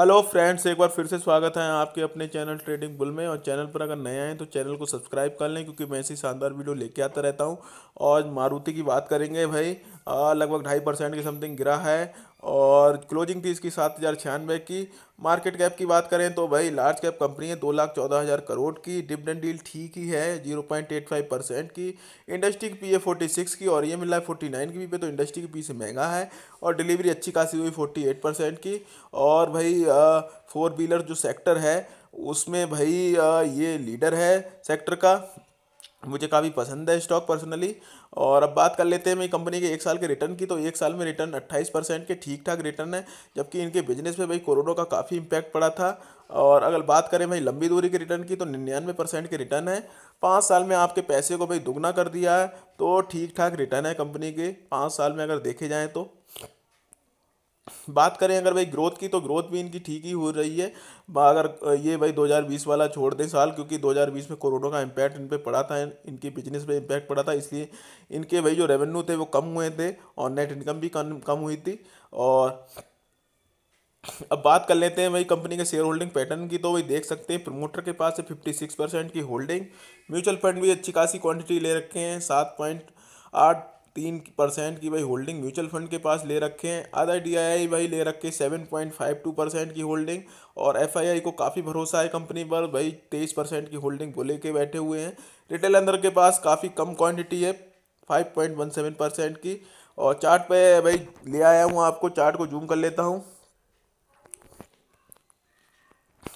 hello friends एक बार फिर से स्वागत है आपके अपने चैनल ट्रेडिंग बुल में और चैनल पर अगर नए आए तो चैनल को सब्सक्राइब कर लें क्योंकि मैं ऐसी शानदार वीडियो लेके आता रहता हूं और मारुति की बात करेंगे भाई लगभग ढाई परसेंट के समथिंग गिरा है और क्लोजिंग थी इसकी सात हज़ार छियानवे की मार्केट कैप की बात करें तो भाई लार्ज कैप कंपनी है दो लाख चौदह हज़ार करोड़ की डिविडेंड डील ठीक ही है zero point eight five percent की इंडस्ट्री की पी है फोर्टी सिक्स की और ये मिला है फोर्टी नाइन की भी पे तो इंडस्ट्री की पी से महंगा है और डिलीवरी अच्छी खासी हुई फोर्टी एट परसेंट की और भाई फोर व्हीलर जो सेक्टर है उसमें भाई आ, ये लीडर है सेक्टर का मुझे काफ़ी पसंद है स्टॉक पर्सनली और अब बात कर लेते हैं मेरी कंपनी के एक साल के रिटर्न की तो एक साल में रिटर्न 28 परसेंट के ठीक ठाक रिटर्न है जबकि इनके बिजनेस पे भाई कोरोना का काफ़ी इम्पैक्ट पड़ा था और अगर बात करें भाई लंबी दूरी के रिटर्न की तो निन्यानवे परसेंट के रिटर्न है पाँच साल में आपके पैसे को भाई दुगना कर दिया है तो ठीक ठाक रिटर्न है कंपनी के पाँच साल में अगर देखे जाएँ तो बात करें अगर भाई ग्रोथ की तो ग्रोथ भी इनकी ठीक ही हो रही है अगर ये भाई 2020 वाला छोड़ दें साल क्योंकि 2020 में कोरोना का इम्पैक्ट इन पर पड़ा था इनकी बिजनेस पे इम्पैक्ट पड़ा था इसलिए इनके भाई जो रेवेन्यू थे वो कम हुए थे और नेट इनकम भी कम कम हुई थी और अब बात कर लेते हैं भाई कंपनी के शेयर होल्डिंग पैटर्न की तो वही देख सकते हैं प्रमोटर के पास है फिफ्टी सिक्स परसेंट की होल्डिंग म्यूचुअल फंड भी अच्छी खासी क्वान्टिटी ले रखे हैं सात पॉइंट आठ तीन परसेंट की भाई होल्डिंग म्यूचुअल फंड के पास ले रखे हैं अदर आई भाई ले रखे seven point five two percent की होल्डिंग और एफआईआई को काफ़ी भरोसा है कंपनी पर भाई तेईस परसेंट की होल्डिंग बोले लेके बैठे हुए हैं रिटेल अंदर के पास काफ़ी कम क्वांटिटी है five point one seven percent की और चार्ट पे भाई ले आया हूँ आपको चार्ट को जूम कर लेता हूँ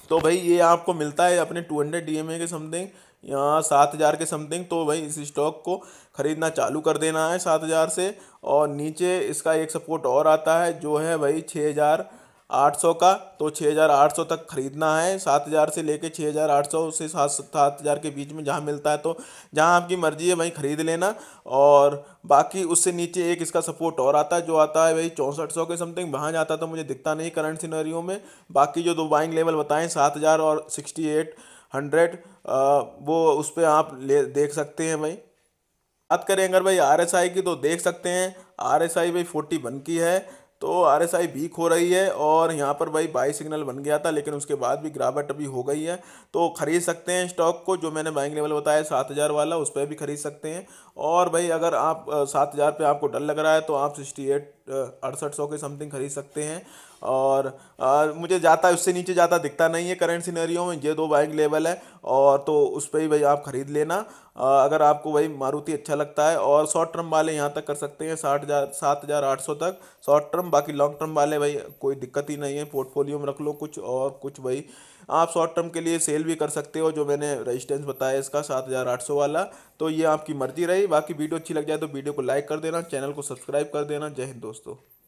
तो भाई ये आपको मिलता है अपने two hundred D K something यहाँ सात हज़ार के समथिंग तो भाई इस स्टॉक को ख़रीदना चालू कर देना है सात हज़ार से और नीचे इसका एक सपोर्ट और आता है जो है भाई छः हज़ार आठ सौ का तो छः हज़ार आठ सौ तक खरीदना है सात हज़ार से लेके छः हज़ार आठ सौ से सात सात हज़ार के बीच में जहाँ मिलता है तो जहाँ आपकी मर्ज़ी है वहीं ख़रीद लेना और बाकी उससे नीचे एक इसका सपोर्ट और आता है जो आता है वही चौंसठ सौ के समथिंग वहाँ जाता तो मुझे दिखता नहीं करंट सिनेरियो में बाकी जो दो बाइंग लेवल बताएं सात हज़ार और सिक्सटी एट हंड्रेड वो उस पर आप ले देख सकते हैं भाई बात करें अगर भाई आर एस आई की तो देख सकते हैं आर एस आई भाई फोर्टी वन की है तो आर एस आई वीक हो रही है और यहाँ पर भाई बाई सिग्नल बन गया था लेकिन उसके बाद भी गिरावट अभी हो गई है तो खरीद सकते हैं स्टॉक को जो मैंने बाइंग लेवल बताया सात हज़ार वाला उस पर भी खरीद सकते हैं और भाई अगर आप सात हज़ार पर आपको डर लग रहा है तो आप सिक्सटी एट अड़सठ सौ के समथिंग खरीद सकते हैं और आ, मुझे जाता उससे नीचे जाता दिखता नहीं है करंट सिनेरियो में ये दो बाइक लेवल है और तो उस पर ही भाई आप ख़रीद लेना आ, अगर आपको वही मारुति अच्छा लगता है और शॉर्ट टर्म वाले यहाँ तक कर सकते हैं साठ हज़ार सात हज़ार आठ सौ तक शॉर्ट टर्म बाकी लॉन्ग टर्म वाले भाई कोई दिक्कत ही नहीं है पोर्टफोलियो में रख लो कुछ और कुछ भाई आप शॉर्ट टर्म के लिए सेल भी कर सकते हो जो मैंने रजिस्टेंस बताया इसका सात हज़ार आठ सौ वाला तो ये आपकी मर्जी रही बाकी वीडियो अच्छी लग जाए तो वीडियो को लाइक कर देना चैनल को सब्सक्राइब कर देना जय हिंद दोस्तों